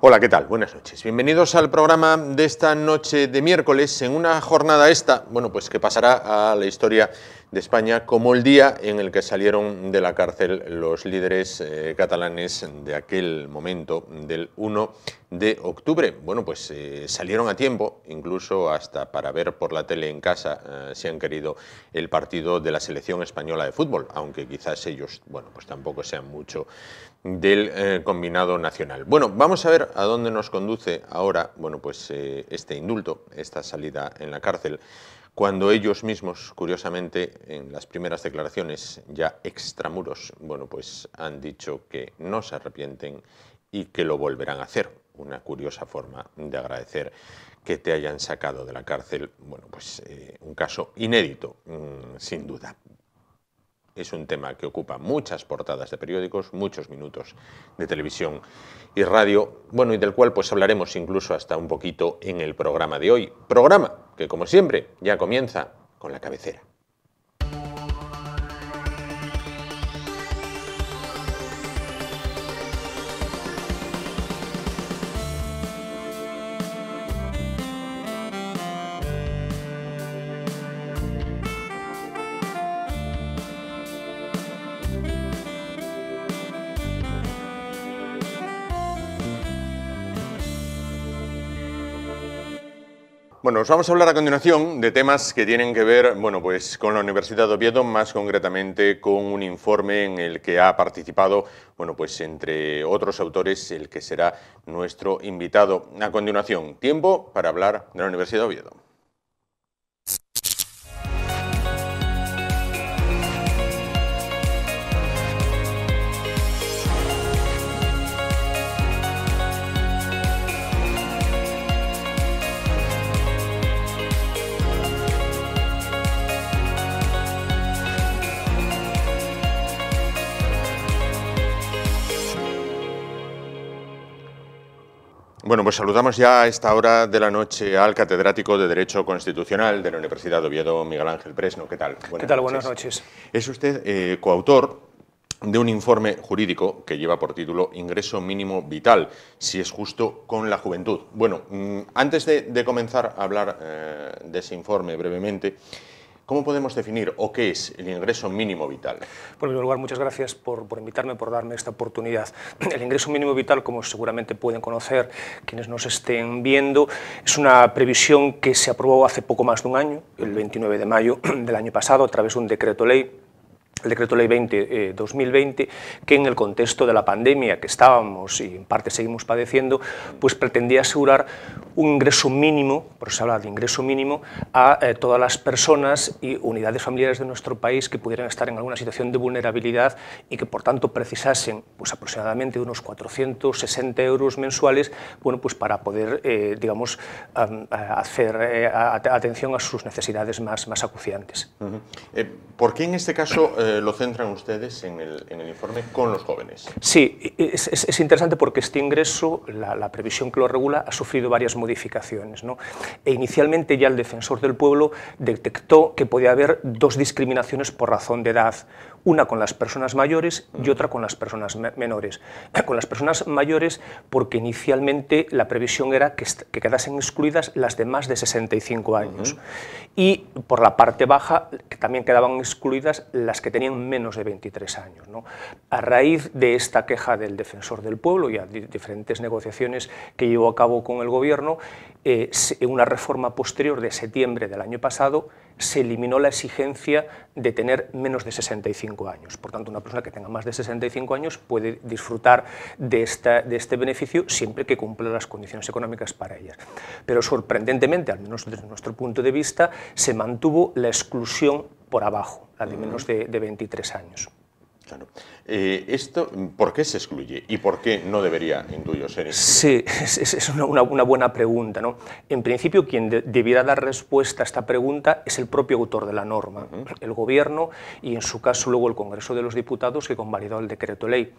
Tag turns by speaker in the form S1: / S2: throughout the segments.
S1: Hola, ¿qué tal? Buenas noches. Bienvenidos al programa de esta noche de miércoles, en una jornada esta, bueno, pues que pasará a la historia de España como el día en el que salieron de la cárcel los líderes eh, catalanes de aquel momento, del 1 de octubre. Bueno, pues eh, salieron a tiempo, incluso hasta para ver por la tele en casa, eh, si han querido, el partido de la selección española de fútbol, aunque quizás ellos, bueno, pues tampoco sean mucho del eh, combinado nacional. Bueno, vamos a ver a dónde nos conduce ahora, bueno, pues eh, este indulto, esta salida en la cárcel, cuando ellos mismos, curiosamente, en las primeras declaraciones ya extramuros, bueno, pues han dicho que no se arrepienten y que lo volverán a hacer. Una curiosa forma de agradecer que te hayan sacado de la cárcel, bueno, pues eh, un caso inédito, mm, sin duda es un tema que ocupa muchas portadas de periódicos, muchos minutos de televisión y radio, bueno, y del cual pues hablaremos incluso hasta un poquito en el programa de hoy. Programa que, como siempre, ya comienza con la cabecera. Bueno, os vamos a hablar a continuación de temas que tienen que ver, bueno, pues con la Universidad de Oviedo, más concretamente con un informe en el que ha participado, bueno, pues entre otros autores, el que será nuestro invitado a continuación. Tiempo para hablar de la Universidad de Oviedo. Bueno, pues saludamos ya a esta hora de la noche al catedrático de Derecho Constitucional de la Universidad de Oviedo, Miguel Ángel Presno. ¿Qué tal? Buenas ¿Qué tal? Buenas noches. Es usted eh, coautor de un informe jurídico que lleva por título Ingreso mínimo vital, si es justo con la juventud. Bueno, mm, antes de, comenzar a hablar eh, de ese informe brevemente, ¿Cómo podemos definir o qué es el ingreso mínimo vital? Por
S2: en primer lugar, muchas gracias por, por, invitarme, por darme esta oportunidad. El ingreso mínimo vital, como seguramente pueden conocer quienes nos estén viendo, es una previsión que se aprobó hace poco más de un año, el 29 de mayo del año pasado, a través de un decreto ley el decreto ley 20 2020 eh, que en el contexto de la pandemia que estábamos y en parte seguimos padeciendo pues pretendía asegurar un ingreso mínimo por eso se habla de ingreso mínimo a eh, todas las personas y unidades familiares de nuestro país que pudieran estar en alguna situación de vulnerabilidad y que por tanto precisasen pues aproximadamente unos 460 euros mensuales bueno pues para poder eh, digamos hacer atención a sus necesidades más más acuciantes ¿por qué en este caso eh, lo centran ustedes en el, informe con los jóvenes. Sí, es, interesante porque este ingreso, la, previsión que lo regula, ha sufrido varias modificaciones. ¿no? E inicialmente ya el defensor del pueblo detectó que podía haber dos discriminaciones por razón de edad una con las personas mayores y otra con las personas menores. Con las personas mayores porque inicialmente la previsión era que, quedasen excluidas las de más de 65 años. Y por la parte baja también quedaban excluidas las que tenían menos de 23 años. A raíz de esta queja del defensor del pueblo y a diferentes negociaciones que llevó a cabo con el gobierno, eh, una reforma posterior de septiembre del año pasado se eliminó la exigencia de tener menos de 65 años. Por tanto, una persona que tenga más de 65 años puede disfrutar de, esta, de este beneficio siempre que cumpla las condiciones económicas para ellas. Pero sorprendentemente, al menos desde nuestro punto de vista, se mantuvo la exclusión por abajo, la de menos de, 23 años.
S1: Claro. Eh, esto, ¿Por qué se excluye y por qué no debería, intuyo, ser
S2: excluido? Sí, es, una, buena pregunta. ¿no? En principio, quien debiera dar respuesta a esta pregunta es el propio autor de la norma, el Gobierno y, en su caso, luego el Congreso de los Diputados, que convalidó el decreto ley.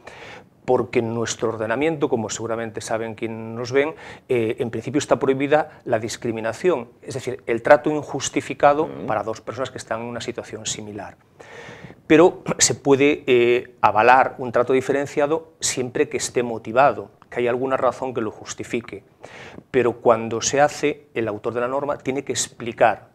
S2: Porque en nuestro ordenamiento, como seguramente saben quienes nos ven, eh, en principio está prohibida la discriminación, es decir, el trato injustificado para dos personas que están en una situación similar pero se puede eh, avalar un trato diferenciado siempre que esté motivado, que haya alguna razón que lo justifique. Pero cuando se hace, el autor de la norma tiene que explicar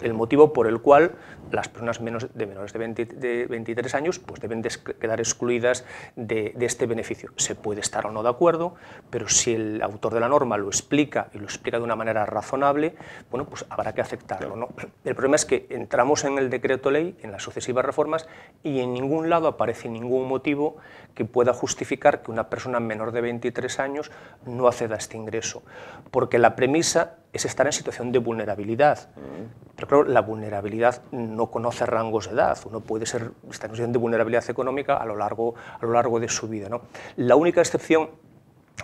S2: el, motivo por el cual las personas menos, de menores de, 23 años pues deben quedar excluidas de, este beneficio. Se puede estar o no de acuerdo, pero si el autor de la norma lo explica y lo explica de una manera razonable, bueno, pues habrá que aceptarlo. ¿no? El problema es que entramos en el decreto ley, en las sucesivas reformas, y en ningún lado aparece ningún motivo que pueda justificar que una persona menor de 23 años no acceda a este ingreso. Porque la premisa es estar en situación de vulnerabilidad. Mm. Pero claro, la vulnerabilidad no conoce rangos de edad. Uno puede ser, estar en situación de vulnerabilidad económica a lo largo, a lo largo de su vida. ¿no? La única excepción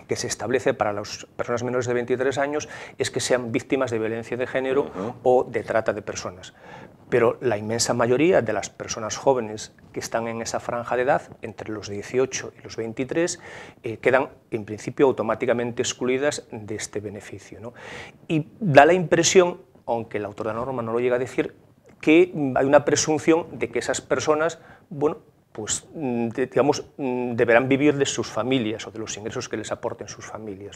S2: que se establece para las personas menores de 23 años es que sean víctimas de violencia de género o de trata de personas. Pero la inmensa mayoría de las personas jóvenes que están en esa franja de edad, entre los 18 y los 23, eh, quedan en principio automáticamente excluidas de este beneficio. Y da la impresión, aunque el autor de la norma no lo llega a decir, que hay una presunción de que esas personas, bueno, pues mm, digamos, mm, deberán vivir de sus familias o de los ingresos que les aporten sus familias.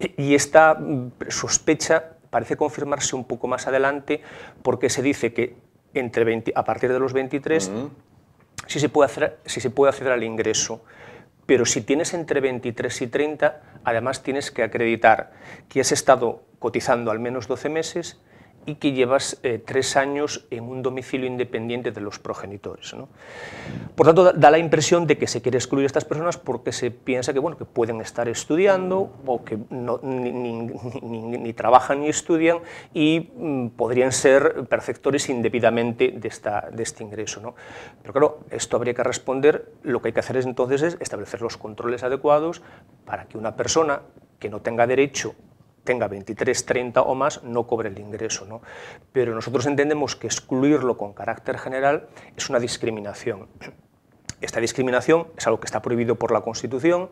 S2: E, y esta mm, sospecha parece confirmarse un poco más adelante porque se dice que entre a partir de los 23 se puede hacer, sí se puede acceder al ingreso, pero si tienes entre 23 y 30, además tienes que acreditar que has estado cotizando al menos 12 meses, y que llevas eh, tres años en un domicilio independiente de los progenitores. Por tanto, da, la impresión de que se quiere excluir a estas personas porque se piensa que, bueno, que pueden estar estudiando o que ni, trabajan ni estudian y mm, podrían ser perfectores indebidamente de, esta, de este ingreso. ¿no? Pero claro, esto habría que responder, lo que hay que hacer es, entonces es establecer los controles adecuados para que una persona que no tenga derecho tenga 23, 30 o más, no cobre el ingreso. ¿no? Pero nosotros entendemos que excluirlo con carácter general es una discriminación. Esta discriminación es algo que está prohibido por la Constitución,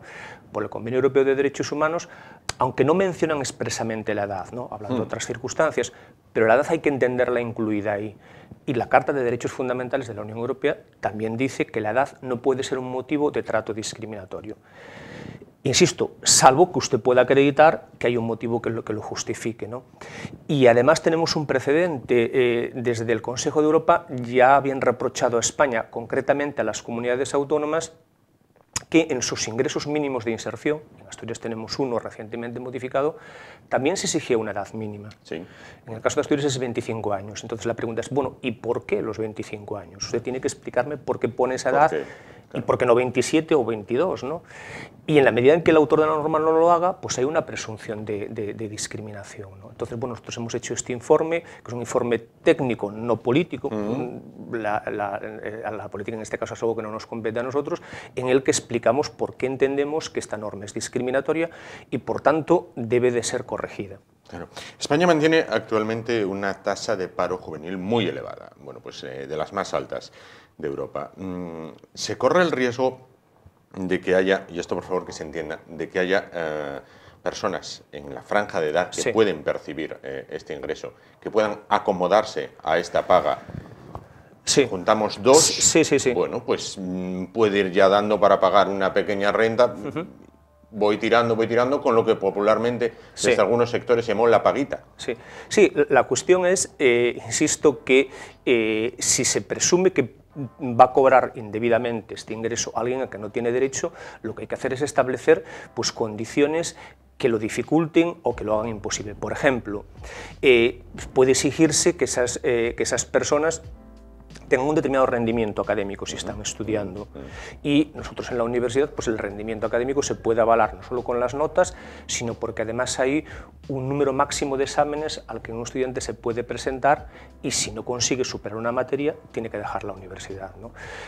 S2: por el Convenio Europeo de Derechos Humanos, aunque no mencionan expresamente la edad, ¿no? hablando de mm. otras circunstancias, pero la edad hay que entenderla incluida ahí. Y la Carta de Derechos Fundamentales de la Unión Europea también dice que la edad no puede ser un motivo de trato discriminatorio. Insisto, salvo que usted pueda acreditar que hay un motivo que lo, justifique. ¿no? Y además tenemos un precedente eh, desde el Consejo de Europa, ya habían reprochado a España, concretamente a las comunidades autónomas, que en sus ingresos mínimos de inserción, en Asturias tenemos uno recientemente modificado, también se exigía una edad mínima. En el caso de Asturias es 25 años. Entonces la pregunta es, bueno, ¿y por qué los 25 años? Usted tiene que explicarme por qué pone esa edad. ¿Y por qué no 27 o 22? ¿no? Y en la medida en que el autor de la norma no lo haga, pues hay una presunción de, discriminación. ¿no? Entonces, bueno, nosotros hemos hecho este informe, que es un informe técnico, no político. Eh, la, política en este caso es algo que no nos compete a nosotros, en el que explicamos por qué entendemos que esta norma es discriminatoria y, por tanto, debe de ser corregida. Claro. España mantiene actualmente una tasa
S1: de paro juvenil muy elevada, bueno, pues eh, de las más altas de Europa. Mm, se corre el riesgo de que haya, y esto por favor que se entienda, de que haya eh, personas en la franja de edad que pueden percibir eh, este ingreso, que puedan acomodarse a esta paga. Sí. Juntamos dos, sí, bueno, pues mm, puede ir ya dando para pagar una pequeña renta. Voy tirando, voy tirando con lo
S2: que popularmente desde algunos sectores se llamó la paguita. Sí, la cuestión es, eh, insisto, que si se presume que va a cobrar indebidamente este ingreso a alguien a que no tiene derecho, lo que hay que hacer es establecer pues, condiciones que lo dificulten o que lo hagan imposible. Por ejemplo, eh, puede exigirse que esas, eh, que esas personas tengan un determinado rendimiento académico si están estudiando. Y nosotros en la universidad, pues el rendimiento académico se puede avalar no solo con las notas, sino porque además hay un número máximo de exámenes al que un estudiante se puede presentar y si no consigue superar una materia, tiene que dejar la universidad.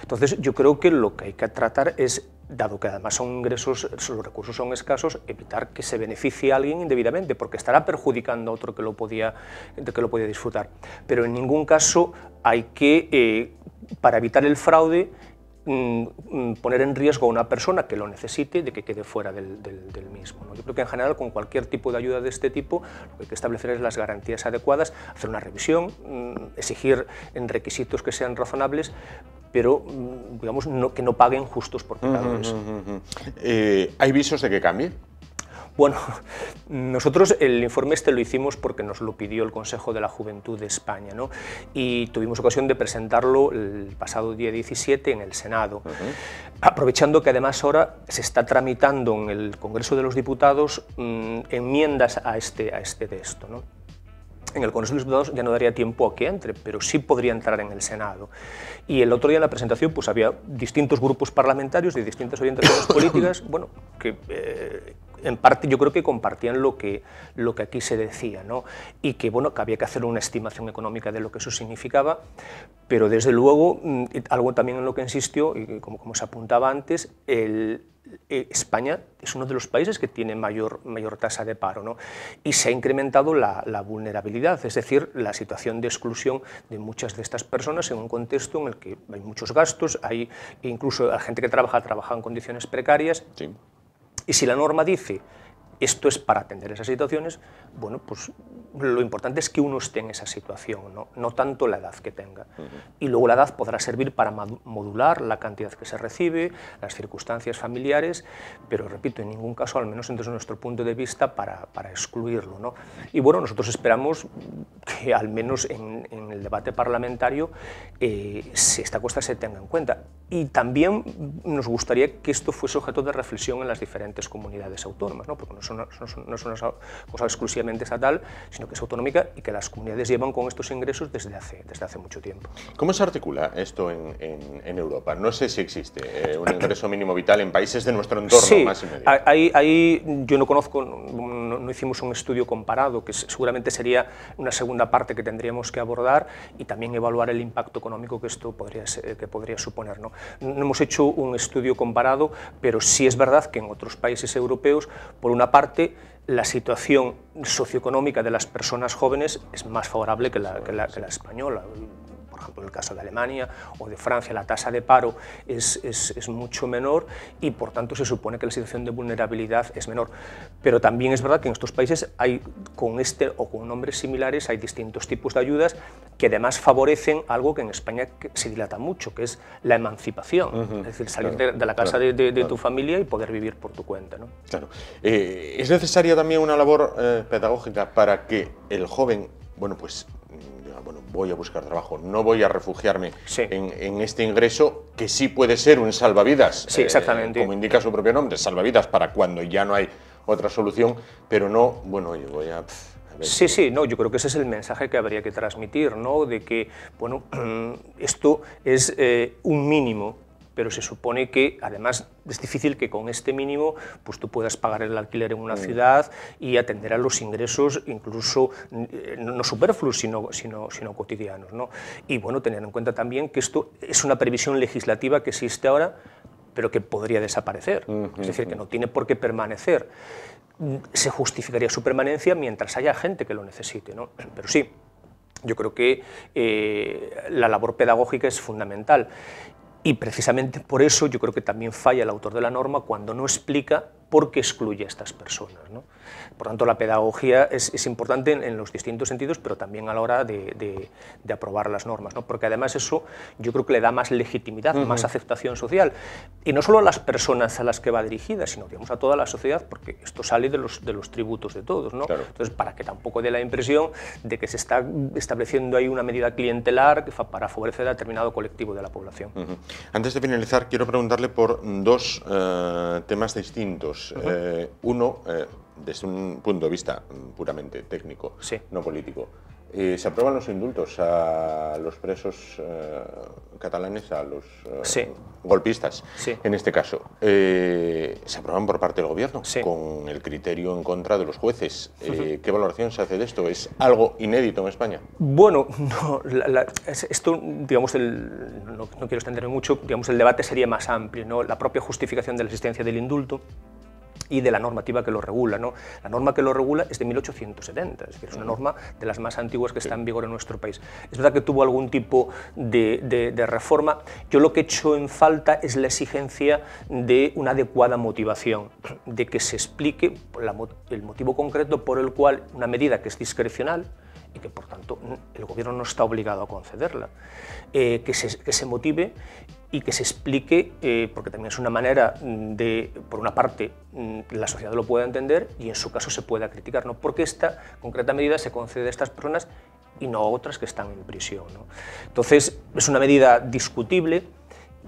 S2: Entonces, yo creo que lo que hay que tratar es dado que además son ingresos, los recursos son escasos, evitar que se beneficie a alguien indebidamente, porque estará perjudicando a otro que lo podía, que lo podía disfrutar. Pero en ningún caso hay que, eh, para evitar el fraude, mm, mm, poner en riesgo a una persona que lo necesite de que quede fuera del, mismo. Yo creo que en general con cualquier tipo de ayuda de este tipo lo que hay que establecer es las garantías adecuadas, hacer una revisión, mm, exigir en requisitos que sean razonables, pero mm, digamos que no paguen justos por pecadores.
S1: Eh, ¿Hay visos de que cambie?
S2: Bueno, nosotros el informe este lo hicimos porque nos lo pidió el Consejo de la Juventud de España ¿no? y tuvimos ocasión de presentarlo el pasado día 17 en el Senado, aprovechando que además ahora se está tramitando en el Congreso de los Diputados mm, enmiendas a este, a este texto. ¿no? en el Consejo de los Diputados ya no daría tiempo a que entre, pero sí podría entrar en el Senado. Y el otro día en la presentación pues había distintos grupos parlamentarios de distintas orientaciones políticas, bueno, que eh, en parte yo creo que compartían lo que, lo que aquí se decía, ¿no? Y que, bueno, que había que hacer una estimación económica de lo que eso significaba, pero desde luego, mm, algo también en lo que insistió, y como, como se apuntaba antes, el, eh, España es uno de los países que tiene mayor, mayor tasa de paro y se ha incrementado la, vulnerabilidad, es decir, la situación de exclusión de muchas de estas personas en un contexto en el que hay muchos gastos, hay incluso la gente que trabaja trabaja en condiciones precarias. Y si la norma dice esto es para atender esas situaciones, bueno, pues lo importante es que uno esté en esa situación, no, tanto la edad que tenga. Y luego la edad podrá servir para modular la cantidad que se recibe, las circunstancias familiares, pero repito, en ningún caso, al menos desde nuestro punto de vista, para, excluirlo. Y bueno, nosotros esperamos que al menos en, el debate parlamentario eh, si esta cuesta se tenga en cuenta. Y también nos gustaría que esto fuese objeto de reflexión en las diferentes comunidades autónomas, ¿no? porque no, son, no, es una cosa exclusivamente estatal, sino que es autonómica y que las comunidades llevan con estos ingresos desde hace, desde hace mucho tiempo.
S1: ¿Cómo se articula esto en, Europa? No sé si existe eh, un ingreso mínimo vital en países de nuestro entorno
S2: Ahí, yo no conozco, no, hicimos un estudio comparado, que seguramente sería una segunda parte que tendríamos que abordar y también evaluar el impacto económico que esto podría, que podría suponer. ¿no? No hemos hecho un estudio comparado, pero sí es verdad que en otros países europeos, por una parte, la situación socioeconómica de las personas jóvenes es más favorable que la, española ejemplo, en el caso de Alemania o de Francia la tasa de paro es, es, es mucho menor y por tanto se supone que la situación de vulnerabilidad es menor. Pero también es verdad que en estos países hay con este o con nombres similares hay distintos tipos de ayudas que además favorecen algo que en España se dilata mucho, que es la emancipación, es decir, salir de, la casa de, de, tu familia y poder vivir por tu cuenta. ¿no?
S1: Claro. Eh, es necesaria también una labor eh, pedagógica para que el joven bueno, pues voy a buscar trabajo, no voy a refugiarme en, en, este ingreso que sí puede ser un salvavidas, sí, eh, exactamente. como indica su propio nombre, salvavidas para cuando ya no hay otra solución,
S2: pero no, bueno, yo voy a... Sí, sí, no, yo creo que ese es el mensaje que habría que transmitir, ¿no? De que, bueno, esto es eh, un mínimo, pero se supone que además es difícil que con este mínimo pues tú puedas pagar el alquiler en una mm. ciudad y atender a los ingresos incluso eh, no superfluos sino, sino, sino cotidianos. ¿no? Y bueno, tener en cuenta también que esto es una previsión legislativa que existe ahora pero que podría desaparecer, es decir, que no tiene por qué permanecer. Se justificaría su permanencia mientras haya gente que lo necesite, ¿no? Pero sí, yo creo que eh, la labor pedagógica es fundamental. Y precisamente por eso yo creo que también falla el autor de la norma cuando no explica porque excluye a estas personas. ¿no? Por tanto, la pedagogía es, importante en, los distintos sentidos, pero también a la hora de, aprobar las normas, ¿no? porque además eso yo creo que le da más legitimidad, más aceptación social, y no solo a las personas a las que va dirigida, sino digamos, a toda la sociedad, porque esto sale de los, tributos de todos. Entonces, para que tampoco dé la impresión de que se está estableciendo ahí una medida clientelar para favorecer a determinado colectivo de la población.
S1: Antes de finalizar, quiero preguntarle por dos eh, temas distintos. Eh, uno, eh, desde un punto de vista mm, puramente técnico, no político. Eh, se aprueban los indultos a los presos catalanes, a los golpistas, en este caso. se aprueban por parte del gobierno, con el criterio en contra de los jueces. ¿Qué valoración se hace de esto? ¿Es algo inédito en España?
S2: Bueno, no, esto, digamos, el, no, no, quiero extenderme mucho, digamos, el debate sería más amplio. ¿no? La propia justificación de la existencia del indulto y de la normativa que lo regula. ¿no? La norma que lo regula es de 1870, es decir, es una norma de las más antiguas que está en vigor en nuestro país. Es verdad que tuvo algún tipo de, reforma. Yo lo que he hecho en falta es la exigencia de una adecuada motivación, de que se explique el motivo concreto por el cual una medida que es discrecional, y que por tanto el gobierno no está obligado a concederla. Eh, que, se, motive y que se explique, eh, porque también es una manera de, por una parte, mm, la sociedad lo pueda entender y en su caso se pueda criticar, ¿no? porque esta concreta medida se concede a estas personas y no a otras que están en prisión. Entonces, es una medida discutible,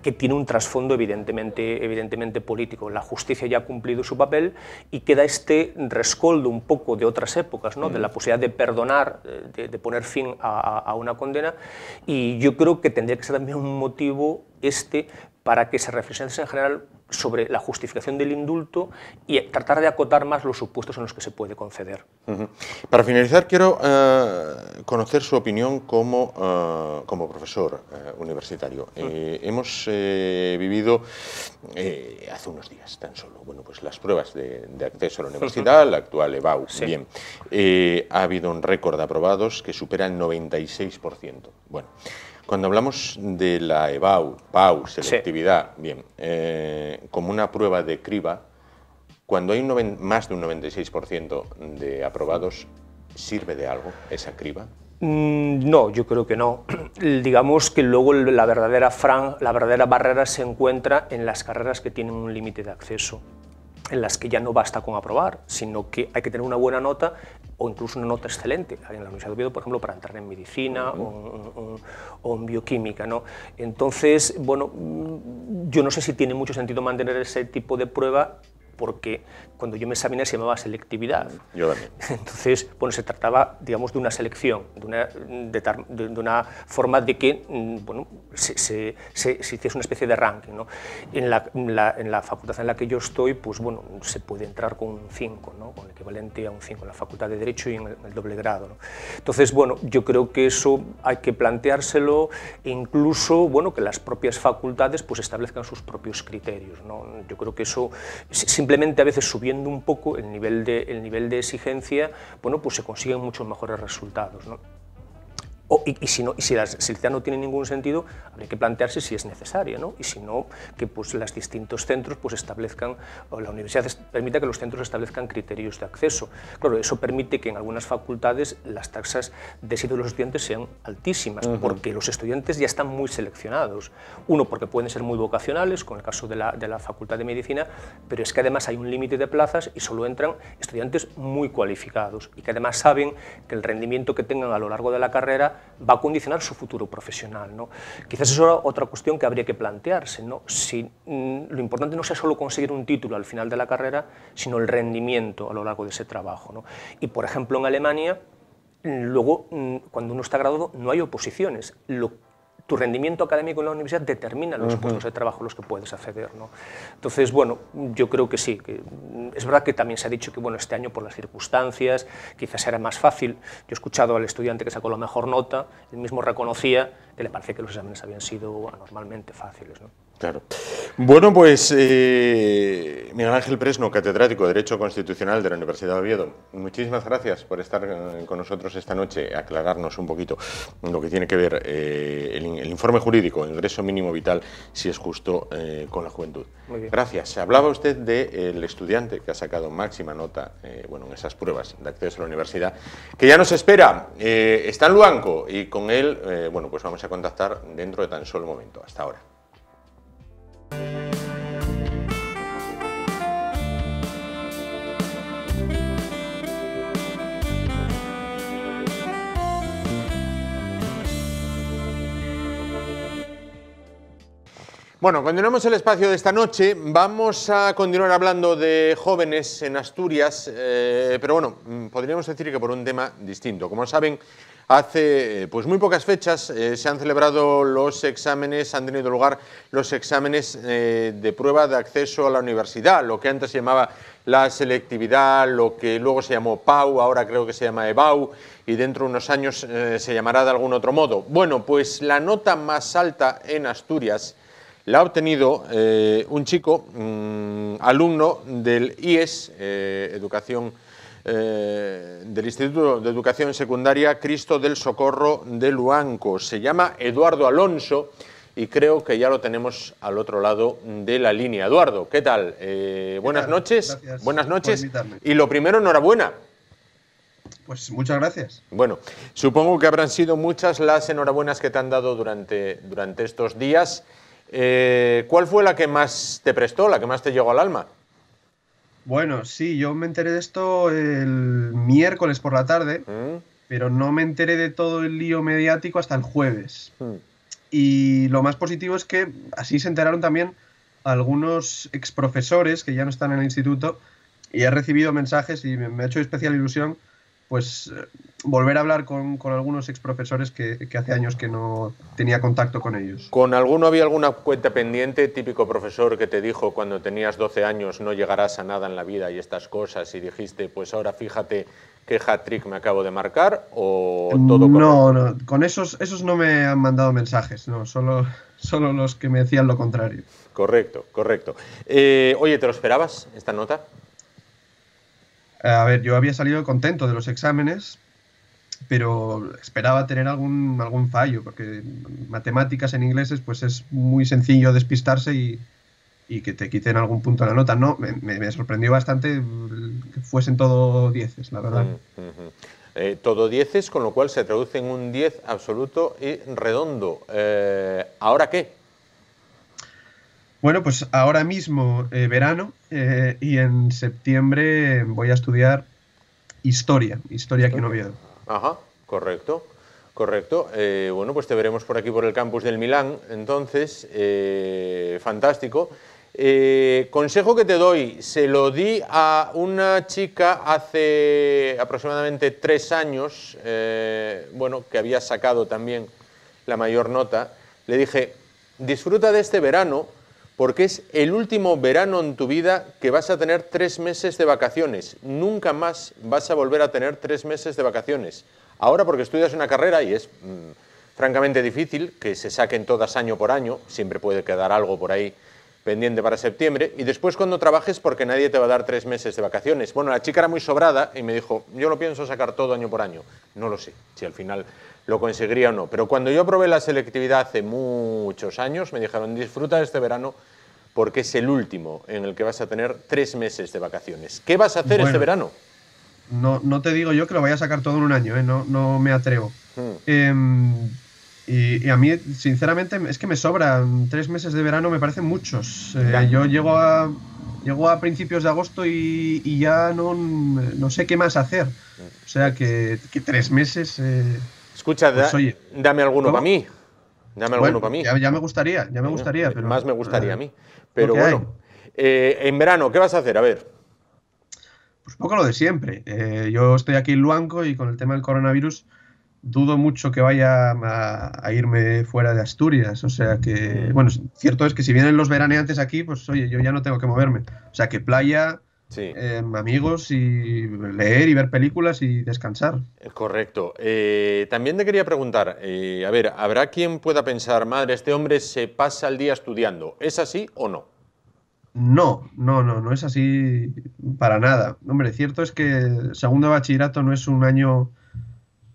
S2: que tiene un trasfondo evidentemente, evidentemente político. La justicia ya ha cumplido su papel y queda este rescoldo un poco de otras épocas, ¿no? de la mm. posibilidad de perdonar, eh, de, poner fin a, a, una condena. Y yo creo que tendría que ser también un motivo este para que se reflexionase en general sobre la justificación del indulto y tratar de acotar más los supuestos en los que se puede conceder.
S1: Para finalizar, quiero eh, conocer su opinión como, eh, como profesor eh, universitario. hemos vivido hace unos días tan solo bueno, pues las pruebas de, acceso a la universidad, la actual EBAU. Bien. ha habido un récord de aprobados que supera el 96%. Bueno, cuando hablamos de la EBAU, PAU, selectividad, bien, eh, como una prueba de criba, cuando hay un más de un 96% de aprobados, ¿sirve de algo esa criba?
S2: Mm, no, yo creo que no. Digamos que luego la verdadera, fran, la verdadera barrera se encuentra en las carreras que tienen un límite de acceso en las que ya no basta con aprobar, sino que hay que tener una buena nota o incluso una nota excelente en la Universidad de Oviedo, por ejemplo, para entrar en medicina o, o, en bioquímica. ¿no? Entonces, bueno, mm, yo no sé si tiene mucho sentido mantener ese tipo de prueba porque cuando yo me examiné se llamaba selectividad. Yo también. Entonces, bueno, se trataba, digamos, de una selección, de una, de, una forma de que, mm, bueno, se, hiciese una especie de ranking, ¿no? En la, la, facultad en la que yo estoy, pues bueno, se puede entrar con un 5, ¿no? Con equivalente a un 5 en la facultad de Derecho y en el, doble grado, Entonces, bueno, yo creo que eso hay que planteárselo e incluso, bueno, que las propias facultades pues establezcan sus propios criterios, ¿no? Yo creo que eso, simplemente a veces subiendo un poco el nivel de, nivel de exigencia, bueno, pues se consiguen muchos mejores resultados y, si, no, si la necesidad no tiene ningún sentido, habría que plantearse si es necesaria, ¿no? Y si no, que pues, los distintos centros pues, establezcan, o la universidad permita que los centros establezcan criterios de acceso. Claro, eso permite que en algunas facultades las taxas de éxito de los estudiantes sean altísimas, porque los estudiantes ya están muy seleccionados. Uno, porque pueden ser muy vocacionales, con el caso de la, de la Facultad de Medicina, pero es que además hay un límite de plazas y solo entran estudiantes muy cualificados y que además saben que el rendimiento que tengan a lo largo de la carrera va a condicionar su futuro profesional. Quizás es otra cuestión que habría que plantearse. Si, mm, lo importante no sea solo conseguir un título al final de la carrera, sino el rendimiento a lo largo de ese trabajo. Y, por ejemplo, en Alemania, mm, luego, mm, cuando uno está graduado, no hay oposiciones tu rendimiento académico en la universidad determina los puestos de trabajo a los que puedes acceder. Entonces, bueno, yo creo que sí. es verdad que también se ha dicho que bueno, este año por las circunstancias quizás era más fácil. Yo he escuchado al estudiante que sacó la mejor nota, él mismo reconocía que le parece que los exámenes habían sido anormalmente fáciles.
S1: Claro. Bueno, pues eh, Miguel Ángel Presno, catedrático de Derecho Constitucional de la Universidad de Oviedo, muchísimas gracias por estar eh, con nosotros esta noche, aclararnos un poquito lo que tiene que ver eh, el, informe jurídico, ingreso mínimo vital, si es justo eh, con la juventud. Gracias. Se Gracias. Hablaba usted del estudiante que ha sacado máxima nota bueno, en esas pruebas de acceso a la universidad, que ya nos espera, está en Luanco y con él, bueno, pues vamos a contactar dentro de tan solo momento. Hasta ahora. Bueno, continuamos el espacio de esta noche. Vamos a continuar hablando de jóvenes en Asturias, eh, pero bueno, mm, podríamos decir que por un tema distinto. Como saben, Hace eh, pues muy pocas fechas eh, se han celebrado los exámenes, han tenido lugar los exámenes eh, de prueba de acceso a la universidad, lo que antes se llamaba la selectividad, lo que luego se llamó PAU, ahora creo que se llama EBAU y dentro de unos años se llamará de algún otro modo. Bueno, pues la nota más alta en Asturias la ha obtenido un chico, mm, alumno del IES, Educación eh, del Instituto de Educación Secundaria Cristo del Socorro de Luanco. Se llama Eduardo Alonso y creo que ya lo tenemos al otro lado de la línea. Eduardo, ¿qué tal? Eh, buenas, Noches, buenas, Noches, Y lo primero, enhorabuena.
S3: Pues muchas gracias.
S1: Bueno, supongo que habrán sido muchas las enhorabuenas que te han dado durante, durante estos días. Eh, ¿Cuál fue la que más te prestó, la que más te llegó al alma?
S3: Bueno, sí, yo me enteré de esto el miércoles por la tarde, ¿Eh? pero no me enteré de todo el lío mediático hasta el jueves. Hmm. Y lo más positivo es que así se enteraron también algunos exprofesores que ya no están en el instituto y he recibido mensajes y me ha hecho especial ilusión pues eh, volver a hablar con, algunos ex profesores que hace años que no tenía contacto con ellos.
S1: ¿Con alguno había alguna cuenta pendiente, típico profesor que te dijo cuando tenías 12 años no llegarás a nada en la vida y estas cosas y dijiste, pues ahora fíjate qué hat-trick me acabo de marcar o todo
S3: No, no, con esos, esos no me han mandado mensajes, no, solo, solo los que me decían lo contrario.
S1: Correcto, correcto. Eh, oye, ¿te lo esperabas esta nota?
S3: Eh, a ver, yo había salido contento de los exámenes, pero esperaba tener algún, algún fallo, porque matemáticas en inglés pues es muy sencillo despistarse y, que te quiten algún punto de la nota. No, me, sorprendió bastante que fuesen todo dieces, la verdad.
S1: Mm, mm, mm. Eh, todo dieces, con lo cual se traduce en un 10 absoluto y redondo. Eh, ¿Ahora qué?
S3: Bueno, pues ahora mismo verano, eh, y en septiembre voy a estudiar historia, historia que no Oviedo.
S1: Ajá, correcto. Correcto. Eh, bueno, pues te veremos por aquí, por el campus del Milán. Entonces, eh, fantástico. consejo que te doy, se lo di a una chica hace aproximadamente tres años, bueno, que había sacado también la mayor nota. Le dije, disfruta de este verano, porque es el último verano en tu vida que vas a tener tres meses de vacaciones. Nunca más vas a volver a tener tres meses de vacaciones. Ahora porque estudias una carrera y es mm, francamente difícil que se saquen todas año por año, siempre puede quedar algo por ahí pendiente para septiembre, y después cuando trabajes porque nadie te va a dar tres meses de vacaciones. Bueno, la chica era muy sobrada y me dijo, yo lo pienso sacar todo año por año. No lo sé, si al final lo conseguiría o no. Pero cuando yo probé la selectividad hace muchos años, me dijeron, disfruta de este verano porque es el último en el que vas a tener tres meses de vacaciones. ¿Qué vas a hacer este verano?
S3: No, no te digo yo que lo vaya a sacar todo en un año, ¿eh? no, no me atrevo. Hmm. Em, y, a mí, sinceramente, es que me sobran tres meses de verano, me parecen muchos. Eh, yo llego a, llego a principios de agosto y, ya no, sé qué más hacer. Hmm. O sea que tres meses... Eh, Escucha, pues dame
S1: alguno para mí. Dame alguno para mí. Ya, me gustaría, ya me gustaría. pero, más me gustaría a mí. Pero bueno, eh, en verano, ¿qué vas a hacer? A ver.
S3: Pues poco lo de siempre. Eh, yo estoy aquí en Luanco y con el tema del coronavirus dudo mucho que vaya a, irme fuera de Asturias. O sea que, mm. bueno, cierto es que si vienen los veraneantes aquí, pues oye, yo ya no tengo que moverme. O sea que playa, amigos y leer y ver películas y descansar.
S1: Eh, correcto. Eh, también te quería preguntar, eh, a ver, ¿habrá quien pueda pensar, madre, este hombre se pasa el día estudiando? ¿Es así o no?
S3: No, no, no, no es así para nada. Hombre, cierto es que segundo bachillerato no es un año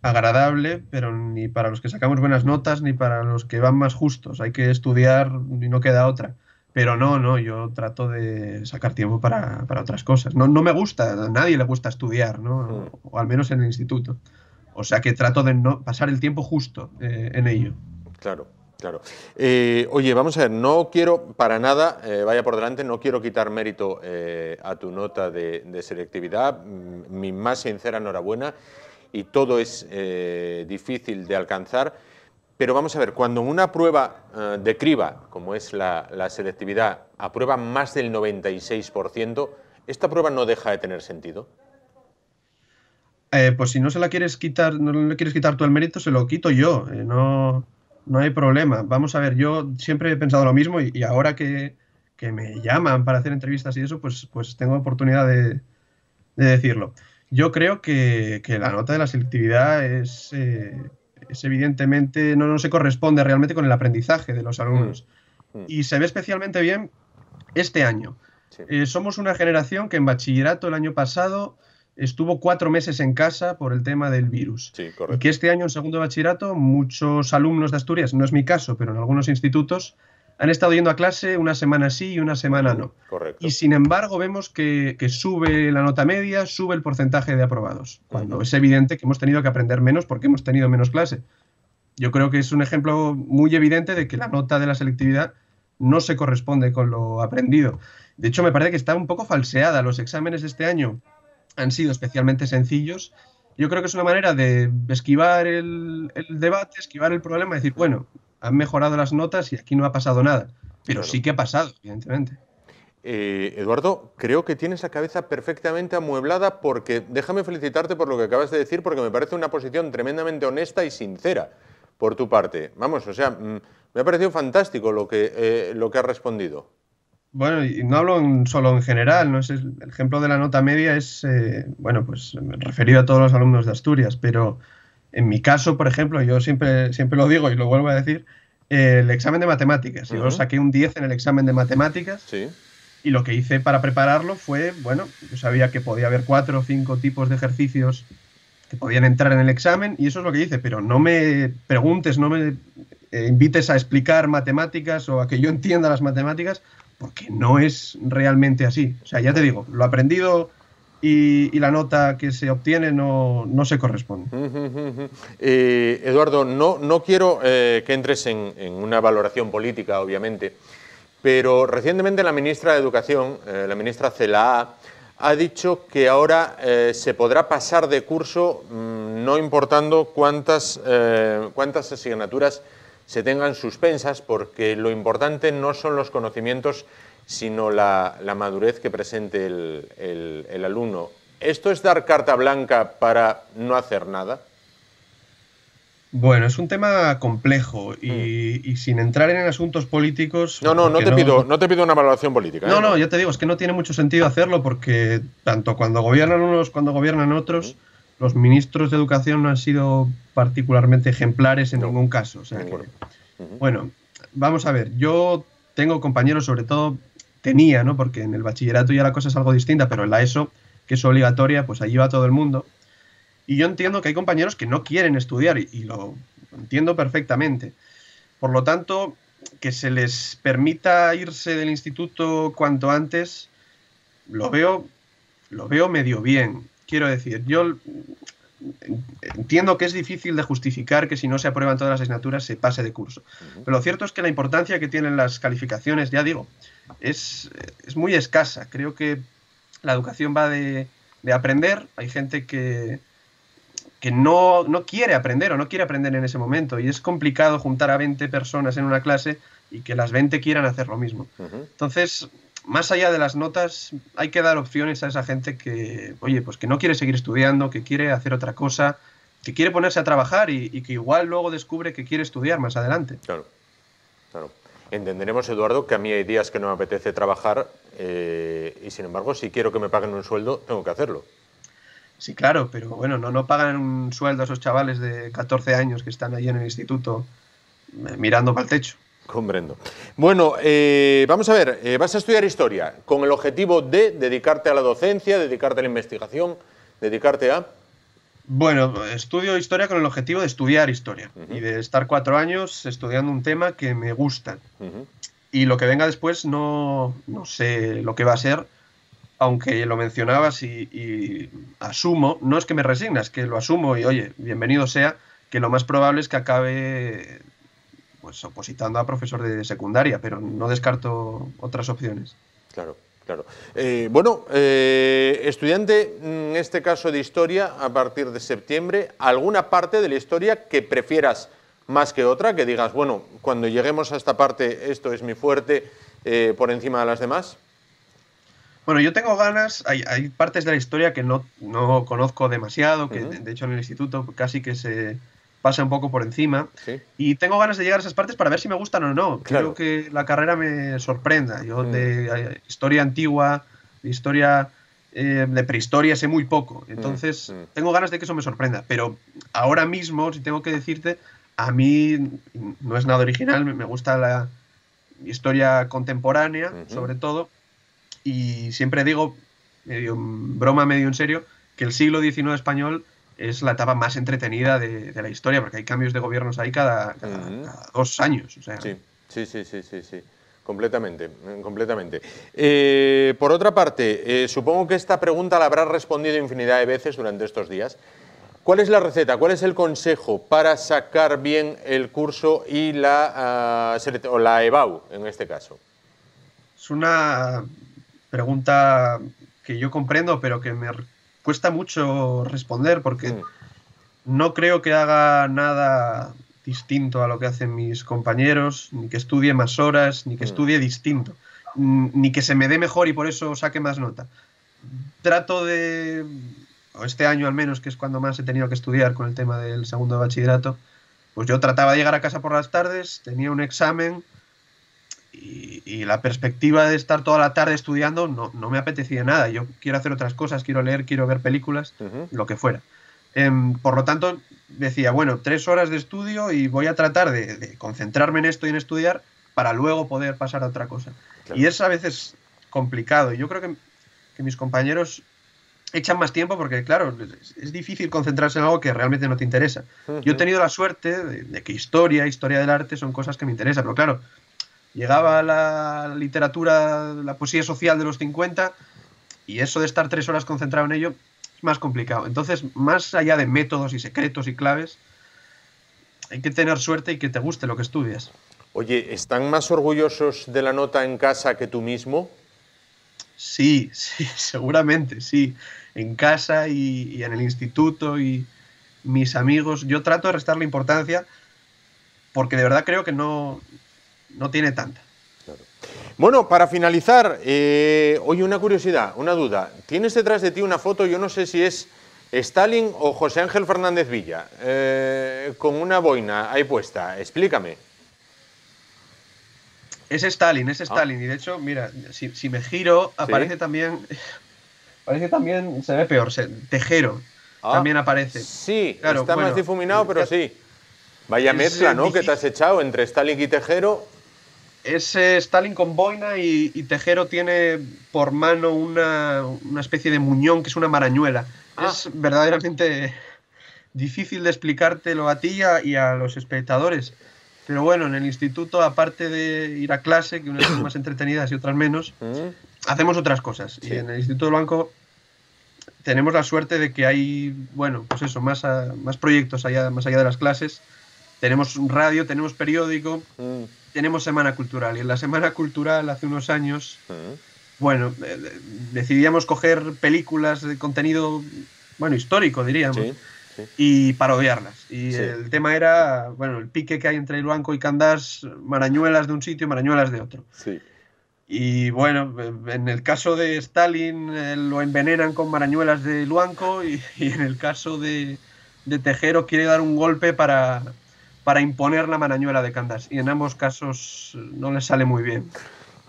S3: agradable, pero ni para los que sacamos buenas notas ni para los que van más justos. Hay que estudiar y no queda otra. Pero no, no, yo trato de sacar tiempo para, otras cosas. No, me gusta, a nadie le gusta estudiar, ¿no? Mm. O, al menos en el instituto. O sea que trato de no pasar el tiempo justo eh, en ello.
S1: Claro, Claro. Eh, oye, vamos a ver, no quiero para nada, eh, vaya por delante, no quiero quitar mérito a tu nota de, selectividad. Mm, mi más sincera enhorabuena y todo es difícil de alcanzar. Pero vamos a ver, cuando una prueba eh, de criba, como es la, selectividad, aprueba más del 96%, ¿esta prueba no deja de tener sentido?
S3: Eh, pues si no se la quieres quitar, no le quieres quitar todo el mérito, se lo quito yo. Eh, no, no hay problema. Vamos a ver, yo siempre he pensado lo mismo y, ahora que, me llaman para hacer entrevistas y eso, pues, pues tengo oportunidad de, decirlo. Yo creo que, la nota de la selectividad es es evidentemente no, no, se corresponde realmente con el aprendizaje de los alumnos. Mm, mm. Y se ve especialmente bien este año. Eh, somos una generación que en bachillerato el año pasado estuvo cuatro meses en casa por el tema del virus. Sí, Y que este año en segundo bachillerato muchos alumnos de Asturias, no es mi caso, pero en algunos institutos, han estado yendo a clase una semana sí y una semana no. Y sin embargo vemos que, sube la nota media, sube el porcentaje de aprobados, cuando es evidente que hemos tenido que aprender menos porque hemos tenido menos clase. Yo creo que es un ejemplo muy evidente de que la nota de la selectividad no se corresponde con lo aprendido. De hecho, me parece que está un poco falseada. Los exámenes de este año han sido especialmente sencillos. Yo creo que es una manera de esquivar el, el debate, esquivar el problema, decir, bueno, han mejorado las notas y aquí no ha pasado nada. Pero sí que ha pasado, evidentemente.
S1: Eh, Eduardo, creo que tienes la cabeza perfectamente amueblada porque déjame felicitarte por lo que acabas de decir porque me parece una posición tremendamente honesta y sincera por tu parte. Vamos, o sea, mm, me ha parecido fantástico lo que, eh, lo que has respondido.
S3: Bueno, y no hablo solo en general, ¿no? Es el, ejemplo de la nota media es, eh, bueno, pues me referido a todos los alumnos de Asturias, pero en mi caso, por ejemplo, yo siempre, siempre lo digo y lo vuelvo a decir, eh, el examen de matemáticas. Yo saqué un 10 en el examen de matemáticas. Y lo que hice para prepararlo fue, bueno, yo sabía que podía haber cuatro o cinco tipos de ejercicios que podían entrar en el examen y eso es lo que hice, pero no me preguntes, no me eh, invites a explicar matemáticas o a que yo entienda las matemáticas, porque no es realmente así. O sea, ya te digo, lo aprendido y, la nota que se obtiene no, se corresponde.
S1: Eh, Eduardo, no, no quiero eh, que entres en, una valoración política, obviamente, pero recientemente la ministra de Educación, eh, la ministra Celá... ha dicho que ahora se podrá pasar de curso mm, no importando cuántas, cuántas asignaturas se tengan suspensas, porque lo importante no son los conocimientos sino la, madurez que presente el, alumno. ¿Esto es dar carta blanca para no hacer nada?
S3: Bueno, es un tema complejo y, mm. sin entrar en asuntos políticos. No, no, no te, pido, no te pido una valoración política. ¿eh? No, no, ya te digo, es que no tiene mucho sentido hacerlo porque tanto cuando gobiernan unos, cuando gobiernan otros, mm. los ministros de educación no han sido particularmente ejemplares en ningún caso. bueno, vamos a ver, yo tengo compañeros, sobre todo tenía, ¿no? Porque en el bachillerato ya la cosa es algo distinta, pero en la ESO, que es obligatoria, pues allí va todo el mundo. Y yo entiendo que hay compañeros que no quieren estudiar y, lo entiendo perfectamente. Por lo tanto, que se les permita irse del instituto cuanto antes, lo veo, lo veo medio bien. Quiero decir, yo entiendo que es difícil de justificar que si no se aprueban todas las asignaturas se pase de curso. Pero lo cierto es que la importancia que tienen las calificaciones, ya digo, es, muy escasa. Creo que la educación va de, aprender. Hay gente que, que no, no, quiere aprender o no quiere aprender en ese momento. Y es complicado juntar a 20 personas en una clase y que las 20 quieran hacer lo mismo. Entonces, más allá de las notas, hay que dar opciones a esa gente que, oye, pues que no quiere seguir estudiando, que quiere hacer otra cosa, que quiere ponerse a trabajar y, y que igual luego descubre que quiere estudiar más adelante.
S1: Claro, claro. Entenderemos, Eduardo, que a mí hay días que no me apetece trabajar eh, y sin embargo, si quiero que me paguen un sueldo, tengo que hacerlo.
S3: Sí, claro, pero bueno, no, no pagan un sueldo a esos chavales de 14 años que están allí en el instituto
S1: eh, mirando para el techo. Comprendo. Bueno, eh, vamos a ver, vas a estudiar historia con el objetivo de dedicarte a la docencia, dedicarte a la investigación, dedicarte
S3: a... Bueno, estudio historia con el objetivo de estudiar historia y de estar cuatro años estudiando un tema que me gusta. Y lo que venga después no, sé lo que va a ser, aunque lo mencionabas y, asumo, no es que me resignas, que lo asumo y oye, bienvenido sea, que lo más probable es que acabe pues opositando a profesor de secundaria, pero no descarto otras opciones.
S1: Claro. Claro. Eh, bueno, eh, estudiante, en mm, este caso de historia, a partir de septiembre, ¿alguna parte de la historia que prefieras más que otra? Que digas, bueno, cuando lleguemos a esta parte, esto es mi fuerte eh, por encima de las
S3: demás. Bueno, yo tengo ganas, hay, partes de la historia que no, conozco demasiado, que de, hecho en el instituto casi que se, pasa un poco por encima. Y tengo ganas de llegar a esas partes para ver si me gustan o no. Creo que la carrera me sorprenda. Yo mm. de eh, historia antigua, de historia eh, de prehistoria sé muy poco. Mm, Entonces, mm. tengo ganas de que eso me sorprenda. Pero ahora mismo, si tengo que decirte, a mí no es nada original, me gusta la historia contemporánea, sobre todo. Y siempre digo, medio broma, medio en serio, que el siglo XIX español es la etapa más entretenida de, la historia, porque hay cambios de gobiernos ahí cada, dos años. sí,
S1: sí, sí, sí, sí, completamente, completamente. Eh, por otra parte, eh, supongo que esta pregunta la habrás respondido infinidad de veces durante estos días. ¿Cuál es la receta, cuál es el consejo para sacar bien el curso y la, ah, o la EBAU en este caso?
S3: Es una pregunta que yo comprendo, pero que me cuesta mucho responder porque no creo que haga nada distinto a lo que hacen mis compañeros, ni que estudie más horas, ni que mm. estudie distinto, ni que se me dé mejor y por eso saque más nota. Trato de, este año al menos, que es cuando más he tenido que estudiar con el tema del segundo bachillerato, pues yo trataba de llegar a casa por las tardes, tenía un examen, y, la perspectiva de estar toda la tarde estudiando no, me apetecía nada. Yo quiero hacer otras cosas, quiero leer, quiero ver películas, lo que fuera. Em, por lo tanto, decía, bueno, tres horas de estudio y voy a tratar de, concentrarme en esto y en estudiar para luego poder pasar a otra cosa. Y es a veces complicado. Yo creo que, mis compañeros echan más tiempo porque, claro, es, difícil concentrarse en algo que realmente no te interesa. Yo he tenido la suerte de, de que historia, historia del arte son cosas que me interesan, pero claro, llegaba la literatura, la poesía social de los 50 y eso de estar tres horas concentrado en ello es más complicado. Entonces, más allá de métodos y secretos y claves, hay que tener suerte y que te guste lo que estudias.
S1: Oye, ¿están más orgullosos de la nota en casa que tú mismo?
S3: Sí, sí, seguramente, sí. En casa y, y en el instituto y mis amigos. Yo trato de restarle importancia porque de verdad creo que no, no tiene tanta. Bueno, para finalizar,
S1: eh, oye, una curiosidad, una duda. Tienes detrás de ti una foto, yo no sé si es Stalin o José Ángel Fernández Villa, eh, con una boina ahí puesta.
S3: Explícame. Es Stalin, es ah. Stalin. Y de hecho, mira, si, me giro, aparece también. ...aparece también, se ve peor, Tejero ah, también aparece. Sí, está más difuminado, eh, pero sí. Vaya mezcla, ¿no? Que
S1: te has echado entre Stalin y Tejero.
S3: Ese eh, Stalin con boina y, y, Tejero tiene por mano una, especie de muñón que es una marañuela. Ah. Es verdaderamente difícil de explicártelo a ti y a, los espectadores. Pero bueno, en el instituto, aparte de ir a clase, que unas son más entretenidas y otras menos, mm. hacemos otras cosas. Y en el Instituto del Banco tenemos la suerte de que hay, bueno, pues eso, más, ah, más proyectos allá, más allá de las clases tenemos radio, tenemos periódico, mm. tenemos Semana Cultural. Y en la Semana Cultural, hace unos años, mm. bueno, eh, eh, decidíamos coger películas de contenido, bueno, histórico, diríamos. Y parodiarlas. Y el tema era, bueno, el pique que hay entre Luanco y Candás, marañuelas de un sitio y marañuelas de otro. Sí. Y bueno, en el caso de Stalin eh, lo envenenan con marañuelas de Luanco y, y en el caso de, de, Tejero quiere dar un golpe para, para imponer la marañuela de Candas. Y en ambos casos no le sale muy bien.